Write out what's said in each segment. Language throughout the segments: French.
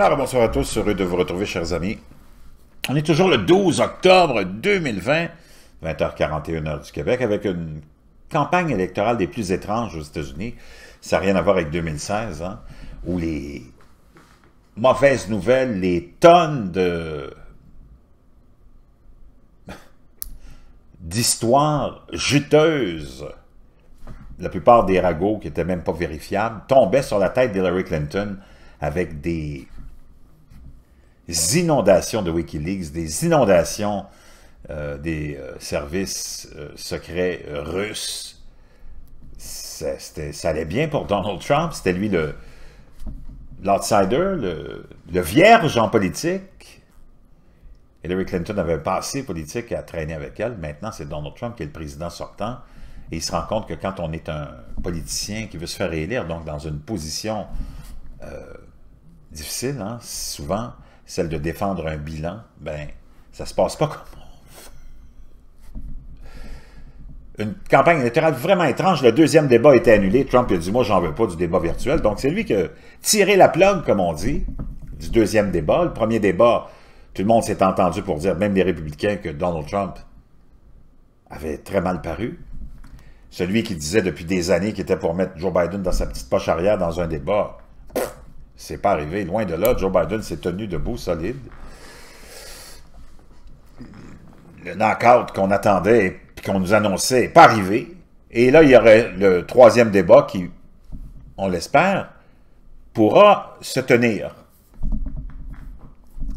Alors, bonsoir à tous, heureux de vous retrouver, chers amis. On est toujours le 12 octobre 2020, 20h41 heure du Québec, avec une campagne électorale des plus étranges aux États-Unis. Ça n'a rien à voir avec 2016, hein, où les mauvaises nouvelles, les tonnes de d'histoires juteuses la plupart des ragots qui n'étaient même pas vérifiables, tombaient sur la tête d'Hillary Clinton avec des inondations de Wikileaks, des inondations euh, des euh, services euh, secrets russes. Ça, ça, allait bien pour Donald Trump, c'était lui le l'outsider, le, vierge en politique. Hillary Clinton avait passé politique à traîner avec elle. Maintenant, c'est Donald Trump qui est le président sortant. Et il se rend compte que quand on est un politicien qui veut se faire élire, donc dans une position difficile, hein, souvent, celle de défendre un bilan, ben, ça se passe pas comme une campagne électorale vraiment étrange. Le deuxième débat était annulé. Trump a dit, moi, j'en veux pas du débat virtuel. Donc, c'est lui qui a tiré la plug, comme on dit, du deuxième débat. Le premier débat, tout le monde s'est entendu pour dire, même les républicains, que Donald Trump avait très mal paru. Celui qui disait depuis des années qu'il était pour mettre Joe Biden dans sa petite poche arrière dans un débat, c'est pas arrivé, loin de là. Joe Biden s'est tenu debout, solide. Le knockout qu'on attendait et qu'on nous annonçait n'est pas arrivé. Et là, il y aurait le troisième débat qui, on l'espère, pourra se tenir.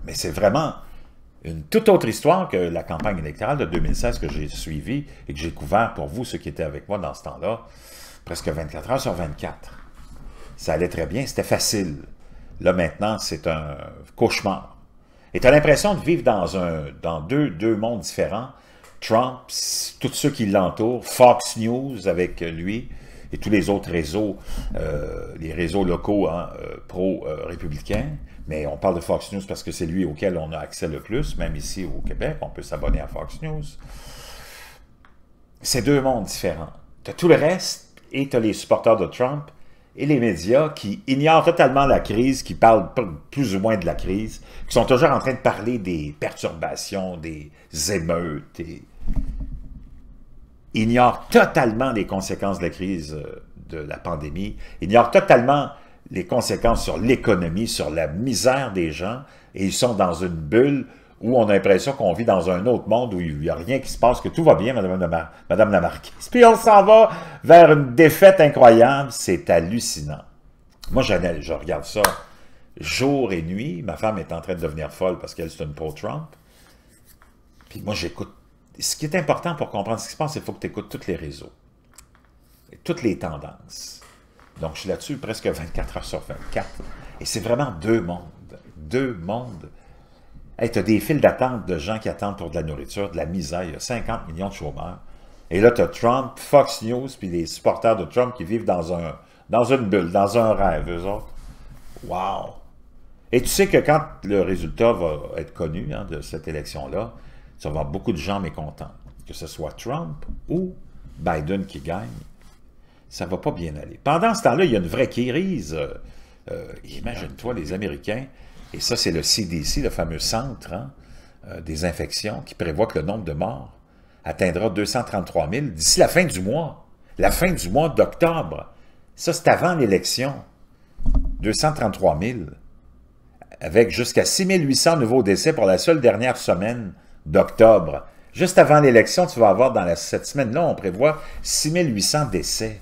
Mais c'est vraiment une toute autre histoire que la campagne électorale de 2016 que j'ai suivie et que j'ai couvert pour vous, ceux qui étaient avec moi dans ce temps-là, presque 24 heures sur 24 ça allait très bien, c'était facile. Là, maintenant, c'est un cauchemar. Et tu as l'impression de vivre dans, un, dans deux, deux mondes différents. Trump, tous ceux qui l'entourent, Fox News avec lui et tous les autres réseaux, euh, les réseaux locaux hein, euh, pro-républicains. mais on parle de Fox News parce que c'est lui auquel on a accès le plus, même ici au Québec, on peut s'abonner à Fox News. C'est deux mondes différents. Tu as tout le reste et tu as les supporters de Trump et les médias qui ignorent totalement la crise, qui parlent plus ou moins de la crise, qui sont toujours en train de parler des perturbations, des émeutes, et ignorent totalement les conséquences de la crise euh, de la pandémie, ignorent totalement les conséquences sur l'économie, sur la misère des gens, et ils sont dans une bulle où on a l'impression qu'on vit dans un autre monde où il n'y a rien qui se passe, que tout va bien, Madame, la Marquise. Puis on s'en va vers une défaite incroyable. C'est hallucinant. Moi, je, je regarde ça jour et nuit. Ma femme est en train de devenir folle parce qu'elle, c'est une pro-Trump. Puis moi, j'écoute. Ce qui est important pour comprendre ce qui se passe, il faut que tu écoutes tous les réseaux, toutes les tendances. Donc, je suis là-dessus presque 24 heures sur 24. Et c'est vraiment deux mondes. Deux mondes Hey, tu as des files d'attente de gens qui attendent pour de la nourriture, de la misère. Il y a 50 millions de chômeurs. Et là, tu as Trump, Fox News, puis les supporters de Trump qui vivent dans, un, dans une bulle, dans un rêve, eux autres. Wow! Et tu sais que quand le résultat va être connu hein, de cette élection-là, ça va beaucoup de gens mécontents. Que ce soit Trump ou Biden qui gagne, ça va pas bien aller. Pendant ce temps-là, il y a une vraie crise. Euh, euh, imagine-toi les Américains et ça, c'est le CDC, le fameux centre hein, euh, des infections, qui prévoit que le nombre de morts atteindra 233 000 d'ici la fin du mois. La fin du mois d'octobre. Ça, c'est avant l'élection. 233 000. Avec jusqu'à 6 800 nouveaux décès pour la seule dernière semaine d'octobre. Juste avant l'élection, tu vas avoir dans la, cette semaine-là, on prévoit 6 800 décès.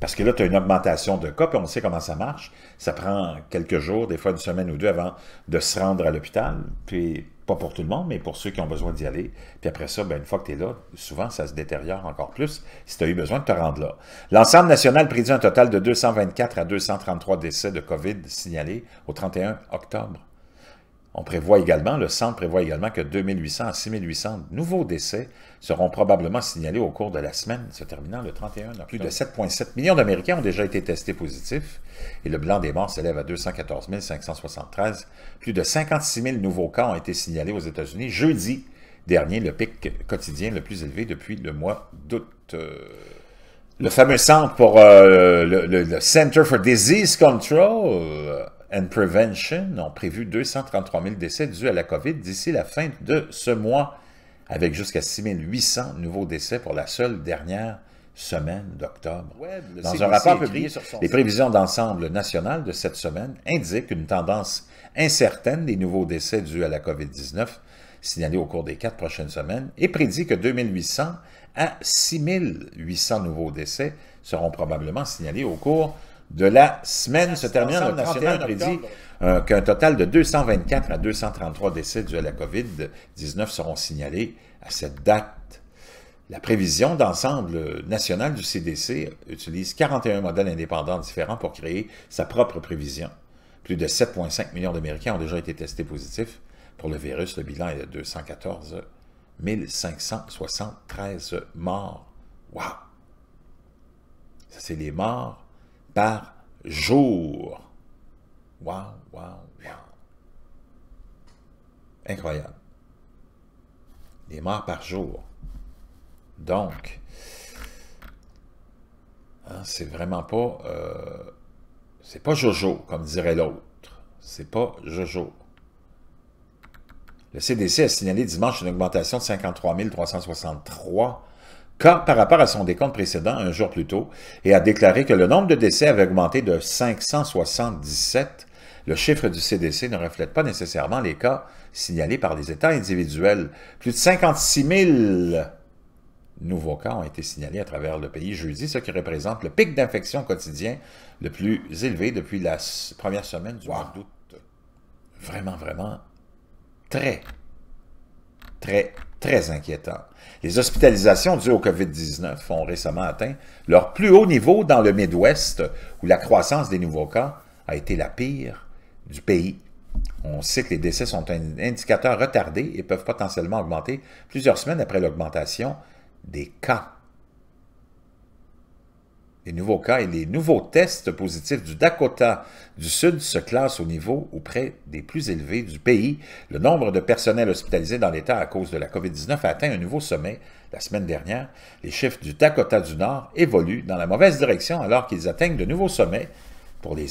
Parce que là, tu as une augmentation de cas, puis on sait comment ça marche. Ça prend quelques jours, des fois une semaine ou deux avant de se rendre à l'hôpital. Puis, pas pour tout le monde, mais pour ceux qui ont besoin d'y aller. Puis après ça, ben une fois que tu es là, souvent, ça se détériore encore plus si tu as eu besoin de te rendre là. L'ensemble national prédit un total de 224 à 233 décès de COVID signalés au 31 octobre. On prévoit également, le centre prévoit également que 2800 à 6800 nouveaux décès seront probablement signalés au cours de la semaine se terminant le 31 Plus de 7,7 millions d'Américains ont déjà été testés positifs et le blanc des morts s'élève à 214 573. Plus de 56 000 nouveaux cas ont été signalés aux États-Unis jeudi dernier, le pic quotidien le plus élevé depuis le mois d'août. Euh, le fameux centre pour euh, le Center for Disease Control euh, and Prevention ont prévu 233 000 décès dus à la COVID d'ici la fin de ce mois, avec jusqu'à 6 800 nouveaux décès pour la seule dernière semaine d'octobre. Dans un rapport publié les prévisions d'ensemble national de cette semaine indiquent une tendance incertaine des nouveaux décès dus à la COVID-19 signalés au cours des quatre prochaines semaines et prédit que 2800 à 6 800 nouveaux décès seront probablement signalés au cours de de la semaine se ah, termine. Le national prédit euh, qu'un total de 224 à 233 décès dus à la COVID-19 seront signalés à cette date. La prévision d'ensemble national du CDC utilise 41 modèles indépendants différents pour créer sa propre prévision. Plus de 7,5 millions d'Américains ont déjà été testés positifs pour le virus. Le bilan est de 214 573 morts. Wow! Ça, c'est les morts par jour. Wow, wow, wow. Incroyable. Des morts par jour. Donc, hein, c'est vraiment pas... Euh, c'est pas Jojo, comme dirait l'autre. C'est pas Jojo. Le CDC a signalé dimanche une augmentation de 53 363 cas par rapport à son décompte précédent un jour plus tôt et a déclaré que le nombre de décès avait augmenté de 577. Le chiffre du CDC ne reflète pas nécessairement les cas signalés par les États individuels. Plus de 56 000 nouveaux cas ont été signalés à travers le pays jeudi, ce qui représente le pic d'infection quotidien le plus élevé depuis la première semaine du mois d'août. Vraiment, vraiment très, très très inquiétant. Les hospitalisations dues au COVID-19 ont récemment atteint leur plus haut niveau dans le Midwest, où la croissance des nouveaux cas a été la pire du pays. On sait que les décès sont un indicateur retardé et peuvent potentiellement augmenter plusieurs semaines après l'augmentation des cas. Les nouveaux cas et les nouveaux tests positifs du Dakota du Sud se classent au niveau ou près des plus élevés du pays. Le nombre de personnels hospitalisés dans l'État à cause de la COVID-19 a atteint un nouveau sommet la semaine dernière. Les chiffres du Dakota du Nord évoluent dans la mauvaise direction alors qu'ils atteignent de nouveaux sommets pour les,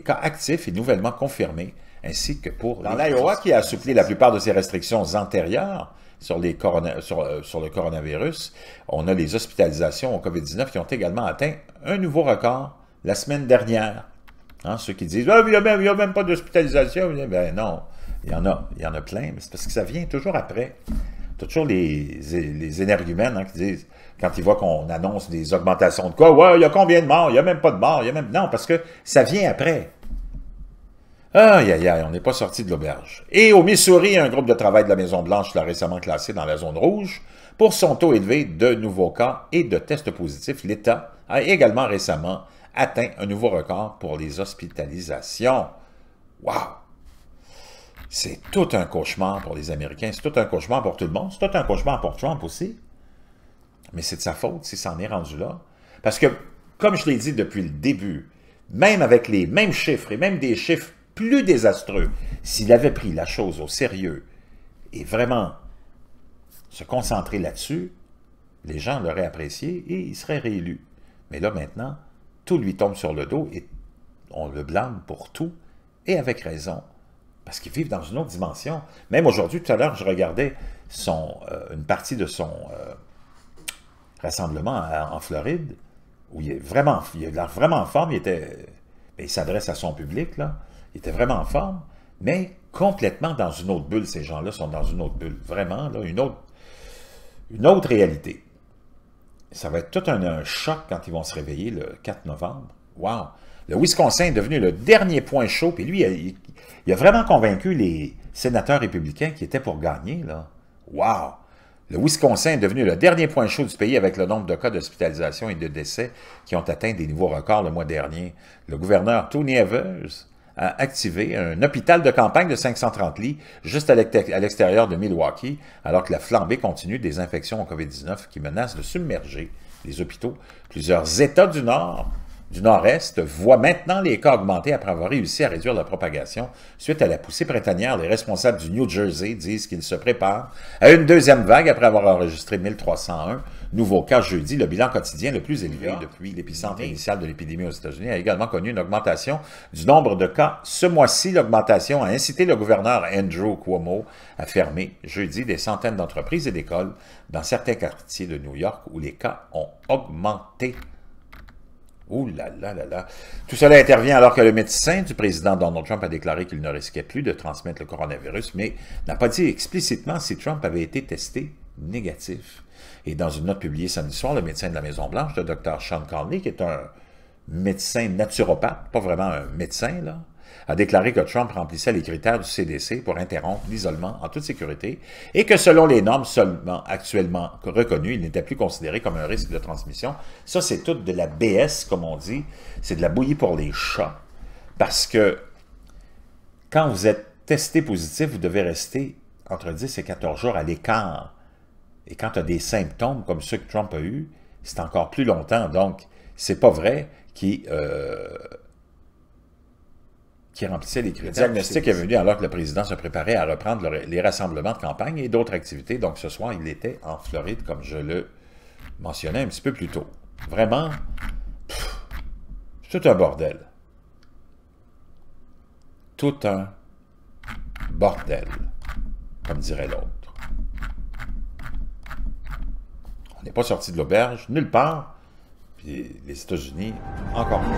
cas actifs et nouvellement confirmés, ainsi que pour... Dans l'Iowa qui a assoupli la plupart de ses restrictions antérieures, sur, les euh, sur, le coronavirus. On a les hospitalisations au COVID-19 qui ont également atteint un nouveau record la semaine dernière. Hein, ceux qui disent ah, il n'y a, même pas d'hospitalisation », ben non, il y en a, il y en a plein, mais c'est parce que ça vient toujours après. toujours les, les énergumènes hein, qui disent, quand ils voient qu'on annonce des augmentations de quoi, ouais, il y a combien de morts, il n'y a même pas de morts, il y a même... Non, parce que ça vient après. Aïe, aïe, aïe, on n'est pas sorti de l'auberge. Et au Missouri, un groupe de travail de la Maison-Blanche l'a récemment classé dans la zone rouge. Pour son taux élevé de nouveaux cas et de tests positifs, l'État a également récemment atteint un nouveau record pour les hospitalisations. Wow! C'est tout un cauchemar pour les Américains, c'est tout un cauchemar pour tout le monde, c'est tout un cauchemar pour Trump aussi. Mais c'est de sa faute si ça en est rendu là. Parce que, comme je l'ai dit depuis le début, même avec les mêmes chiffres et même des chiffres plus désastreux. S'il avait pris la chose au sérieux et vraiment se concentrer là-dessus, les gens l'auraient apprécié et il serait réélu. Mais là maintenant, tout lui tombe sur le dos et on le blâme pour tout, et avec raison, parce qu'ils vivent dans une autre dimension. Même aujourd'hui, tout à l'heure, je regardais son, euh, une partie de son euh, rassemblement en Floride, où il est vraiment, il vraiment en forme, il était, euh, ben, il s'adresse à son public, là. Ils étaient vraiment en forme, mais complètement dans une autre bulle. Ces gens-là sont dans une autre bulle. Vraiment, là, une autre, une autre réalité. Ça va être tout un, choc quand ils vont se réveiller le 4 novembre. Wow! Le Wisconsin est devenu le dernier point chaud, puis lui, il, a vraiment convaincu les sénateurs républicains qui étaient pour gagner, là. Wow! Le Wisconsin est devenu le dernier point chaud du pays avec le nombre de cas d'hospitalisation et de décès qui ont atteint des nouveaux records le mois dernier. Le gouverneur Tony Evers a activé un hôpital de campagne de 530 lits juste à l'extérieur de Milwaukee, alors que la flambée continue des infections au COVID-19 qui menacent de submerger les hôpitaux. Plusieurs États du Nord du Nord-Est voit maintenant les cas augmenter après avoir réussi à réduire la propagation. Suite à la poussée prétanière. les responsables du New Jersey disent qu'ils se préparent à une deuxième vague après avoir enregistré 1301 nouveaux cas jeudi. Le bilan quotidien le plus élevé ah. depuis l'épicentre initial de l'épidémie aux États-Unis a également connu une augmentation du nombre de cas. Ce mois-ci, l'augmentation a incité le gouverneur Andrew Cuomo à fermer jeudi des centaines d'entreprises et d'écoles dans certains quartiers de New York où les cas ont augmenté. Ouh là là là là. Tout cela intervient alors que le médecin du président Donald Trump a déclaré qu'il ne risquait plus de transmettre le coronavirus, mais n'a pas dit explicitement si Trump avait été testé négatif. Et dans une note publiée samedi soir, le médecin de la Maison-Blanche, le docteur Sean Conley, qui est un médecin naturopathe, pas vraiment un médecin, là, a déclaré que Trump remplissait les critères du CDC pour interrompre l'isolement en toute sécurité et que selon les normes seulement actuellement reconnues, il n'était plus considéré comme un risque de transmission. Ça, c'est tout de la BS, comme on dit. C'est de la bouillie pour les chats. Parce que quand vous êtes testé positif, vous devez rester entre 10 et 14 jours à l'écart. Et quand tu as des symptômes comme ceux que Trump a eu, c'est encore plus longtemps. Donc, c'est pas vrai qu'il... Euh, qui remplissait les critères. Le diagnostic est venu alors que le président se préparait à reprendre les rassemblements de campagne et d'autres activités. Donc ce soir, il était en Floride, comme je le mentionnais un petit peu plus tôt. Vraiment, c'est tout un bordel. Tout un bordel, comme dirait l'autre. On n'est pas sorti de l'auberge, nulle part. Puis les États-Unis, encore mieux.